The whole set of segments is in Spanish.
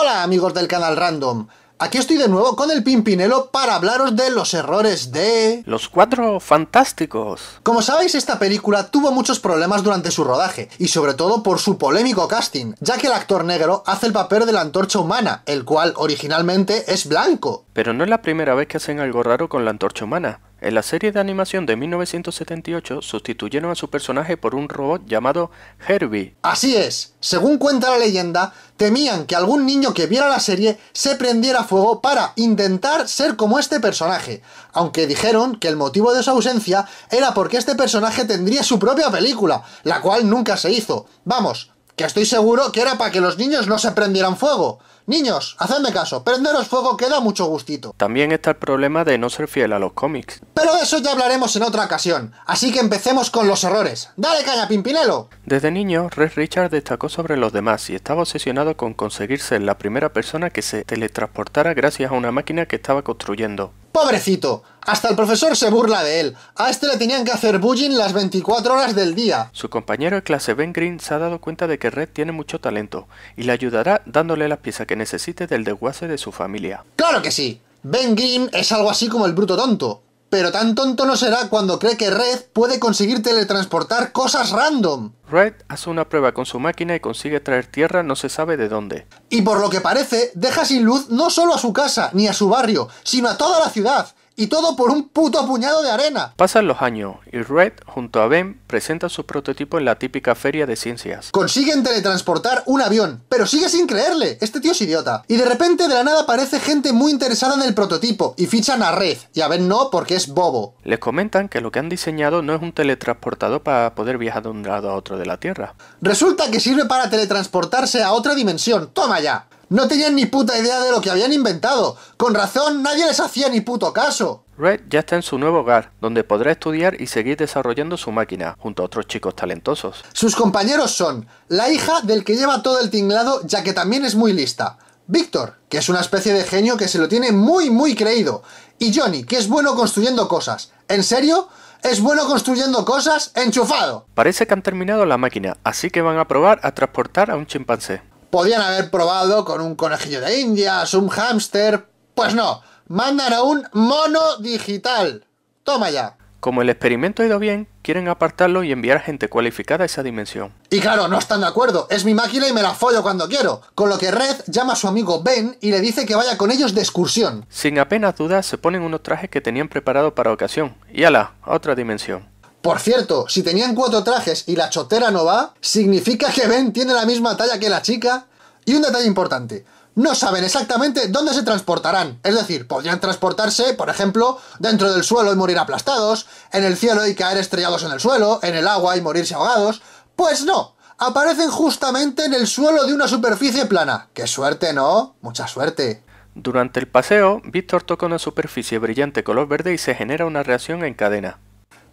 Hola amigos del canal Random, aquí estoy de nuevo con el Pimpinelo para hablaros de los errores de... Los cuatro fantásticos. Como sabéis, esta película tuvo muchos problemas durante su rodaje, y sobre todo por su polémico casting, ya que el actor negro hace el papel de la antorcha humana, el cual originalmente es blanco. Pero no es la primera vez que hacen algo raro con la antorcha humana. En la serie de animación de 1978 sustituyeron a su personaje por un robot llamado Herbie. Así es, según cuenta la leyenda, temían que algún niño que viera la serie se prendiera fuego para intentar ser como este personaje, aunque dijeron que el motivo de su ausencia era porque este personaje tendría su propia película, la cual nunca se hizo. Vamos, que estoy seguro que era para que los niños no se prendieran fuego. Niños, hacedme caso, prenderos fuego queda mucho gustito. También está el problema de no ser fiel a los cómics. Pero de eso ya hablaremos en otra ocasión, así que empecemos con los errores. ¡Dale caña, Pimpinelo! Desde niño, Red Richard destacó sobre los demás y estaba obsesionado con conseguirse la primera persona que se teletransportara gracias a una máquina que estaba construyendo. Pobrecito, hasta el profesor se burla de él. A este le tenían que hacer bullying las 24 horas del día. Su compañero de clase Ben Green se ha dado cuenta de que Red tiene mucho talento y le ayudará dándole la pieza que necesite del desguace de su familia. ¡Claro que sí! Ben Green es algo así como el bruto tonto, pero tan tonto no será cuando cree que Red puede conseguir teletransportar cosas random. Red hace una prueba con su máquina y consigue traer tierra no se sabe de dónde. Y por lo que parece, deja sin luz no solo a su casa, ni a su barrio, sino a toda la ciudad. Y todo por un puto puñado de arena. Pasan los años y Red junto a Ben presenta su prototipo en la típica feria de ciencias. Consiguen teletransportar un avión, pero sigue sin creerle. Este tío es idiota. Y de repente de la nada aparece gente muy interesada en el prototipo y fichan a Red. Y a Ben no porque es bobo. Les comentan que lo que han diseñado no es un teletransportador para poder viajar de un lado a otro de la Tierra. Resulta que sirve para teletransportarse a otra dimensión. Toma ya. No tenían ni puta idea de lo que habían inventado. Con razón, nadie les hacía ni puto caso. Red ya está en su nuevo hogar, donde podrá estudiar y seguir desarrollando su máquina, junto a otros chicos talentosos. Sus compañeros son la hija del que lleva todo el tinglado, ya que también es muy lista. Víctor, que es una especie de genio que se lo tiene muy, muy creído. Y Johnny, que es bueno construyendo cosas. ¿En serio? Es bueno construyendo cosas enchufado. Parece que han terminado la máquina, así que van a probar a transportar a un chimpancé. Podían haber probado con un conejillo de indias, un hámster... Pues no, mandan a un mono digital. Toma ya. Como el experimento ha ido bien, quieren apartarlo y enviar gente cualificada a esa dimensión. Y claro, no están de acuerdo. Es mi máquina y me la follo cuando quiero. Con lo que Red llama a su amigo Ben y le dice que vaya con ellos de excursión. Sin apenas dudas, se ponen unos trajes que tenían preparado para ocasión. Y ala, a otra dimensión. Por cierto, si tenían cuatro trajes y la chotera no va, significa que Ben tiene la misma talla que la chica. Y un detalle importante, no saben exactamente dónde se transportarán. Es decir, podrían transportarse, por ejemplo, dentro del suelo y morir aplastados, en el cielo y caer estrellados en el suelo, en el agua y morirse ahogados. Pues no, aparecen justamente en el suelo de una superficie plana. ¡Qué suerte, no! Mucha suerte. Durante el paseo, Víctor toca una superficie brillante color verde y se genera una reacción en cadena.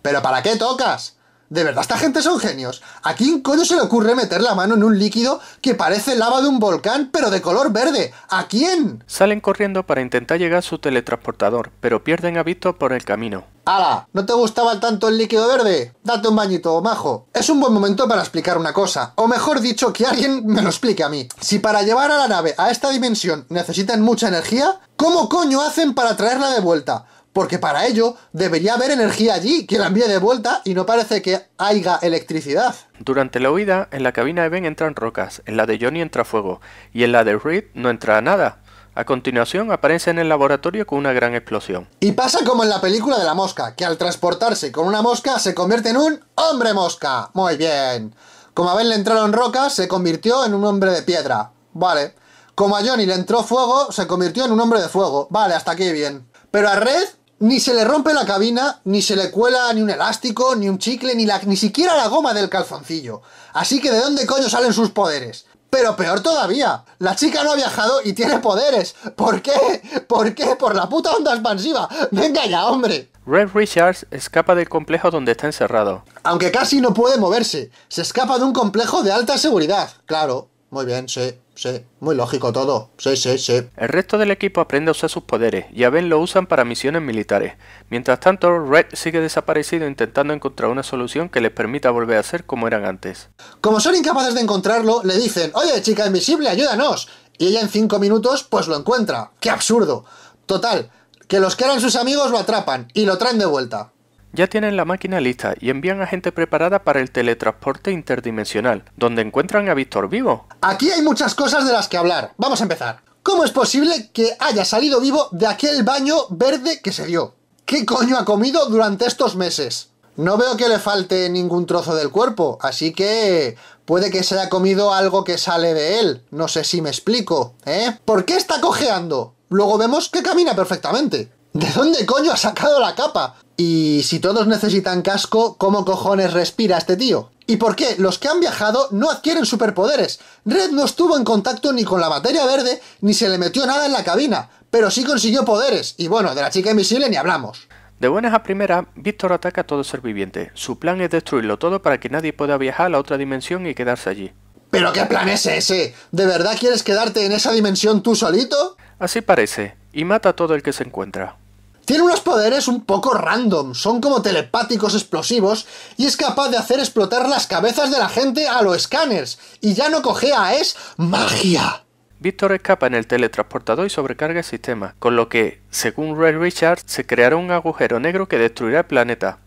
¿Pero para qué tocas? De verdad, esta gente son genios. ¿A quién coño se le ocurre meter la mano en un líquido que parece lava de un volcán, pero de color verde? ¿A quién? Salen corriendo para intentar llegar a su teletransportador, pero pierden a por el camino. ¡Hala! ¿No te gustaba tanto el líquido verde? Date un bañito, majo. Es un buen momento para explicar una cosa, o mejor dicho, que alguien me lo explique a mí. Si para llevar a la nave a esta dimensión necesitan mucha energía, ¿cómo coño hacen para traerla de vuelta? porque para ello debería haber energía allí que la envíe de vuelta y no parece que haya electricidad. Durante la huida, en la cabina de Ben entran rocas, en la de Johnny entra fuego y en la de Reed no entra nada. A continuación aparece en el laboratorio con una gran explosión. Y pasa como en la película de la mosca, que al transportarse con una mosca se convierte en un hombre mosca. Muy bien. Como a Ben le entraron rocas, se convirtió en un hombre de piedra. Vale. Como a Johnny le entró fuego, se convirtió en un hombre de fuego. Vale, hasta aquí bien. Pero a Red ni se le rompe la cabina, ni se le cuela ni un elástico, ni un chicle, ni, la, ni siquiera la goma del calzoncillo. Así que de dónde coño salen sus poderes. Pero peor todavía, la chica no ha viajado y tiene poderes. ¿Por qué? ¿Por qué? Por la puta onda expansiva. Venga ya, hombre. Red Richards escapa del complejo donde está encerrado. Aunque casi no puede moverse, se escapa de un complejo de alta seguridad, claro. Muy bien, sí, sí. Muy lógico todo. Sí, sí, sí. El resto del equipo aprende a usar sus poderes y a Ben lo usan para misiones militares. Mientras tanto, Red sigue desaparecido intentando encontrar una solución que les permita volver a ser como eran antes. Como son incapaces de encontrarlo, le dicen, oye, chica invisible, ayúdanos. Y ella en cinco minutos, pues lo encuentra. ¡Qué absurdo! Total, que los que eran sus amigos lo atrapan y lo traen de vuelta. Ya tienen la máquina lista y envían a gente preparada para el teletransporte interdimensional, donde encuentran a Víctor vivo. Aquí hay muchas cosas de las que hablar. Vamos a empezar. ¿Cómo es posible que haya salido vivo de aquel baño verde que se dio? ¿Qué coño ha comido durante estos meses? No veo que le falte ningún trozo del cuerpo, así que puede que se haya comido algo que sale de él. No sé si me explico, ¿eh? ¿Por qué está cojeando? Luego vemos que camina perfectamente. ¿De dónde coño ha sacado la capa? Y si todos necesitan casco, ¿cómo cojones respira este tío? ¿Y por qué los que han viajado no adquieren superpoderes? Red no estuvo en contacto ni con la materia verde, ni se le metió nada en la cabina, pero sí consiguió poderes, y bueno, de la chica invisible ni hablamos. De buenas a primeras, Víctor ataca a todo ser viviente. Su plan es destruirlo todo para que nadie pueda viajar a la otra dimensión y quedarse allí. ¿Pero qué plan es ese? ¿De verdad quieres quedarte en esa dimensión tú solito? Así parece, y mata a todo el que se encuentra. Tiene unos poderes un poco random, son como telepáticos explosivos y es capaz de hacer explotar las cabezas de la gente a los escáneres. Y ya no cojea, es magia. Víctor escapa en el teletransportador y sobrecarga el sistema, con lo que, según Ray Richards, se creará un agujero negro que destruirá el planeta.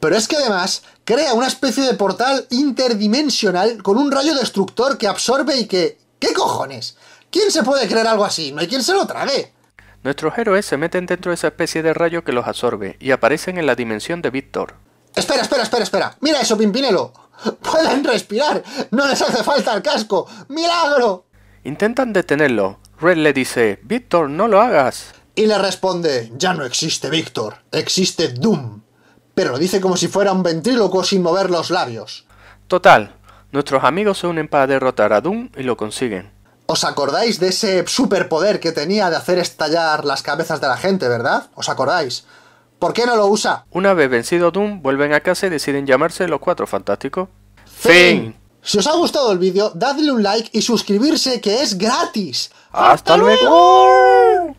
Pero es que además crea una especie de portal interdimensional con un rayo destructor que absorbe y que... ¿Qué cojones? ¿Quién se puede creer algo así? No hay quien se lo trague. Nuestros héroes se meten dentro de esa especie de rayo que los absorbe y aparecen en la dimensión de Víctor. Espera, espera, espera, espera. Mira eso, Pimpinelo. Pueden respirar. No les hace falta el casco. Milagro. Intentan detenerlo. Red le dice, Víctor, no lo hagas. Y le responde, ya no existe Víctor, existe Doom. Pero lo dice como si fuera un ventríloco sin mover los labios. Total, nuestros amigos se unen para derrotar a Doom y lo consiguen. ¿Os acordáis de ese superpoder que tenía de hacer estallar las cabezas de la gente, verdad? ¿Os acordáis? ¿Por qué no lo usa? Una vez vencido Doom, vuelven a casa y deciden llamarse los Cuatro Fantásticos. ¡Fin! Si os ha gustado el vídeo, dadle un like y suscribirse que es gratis. ¡Hasta, luego!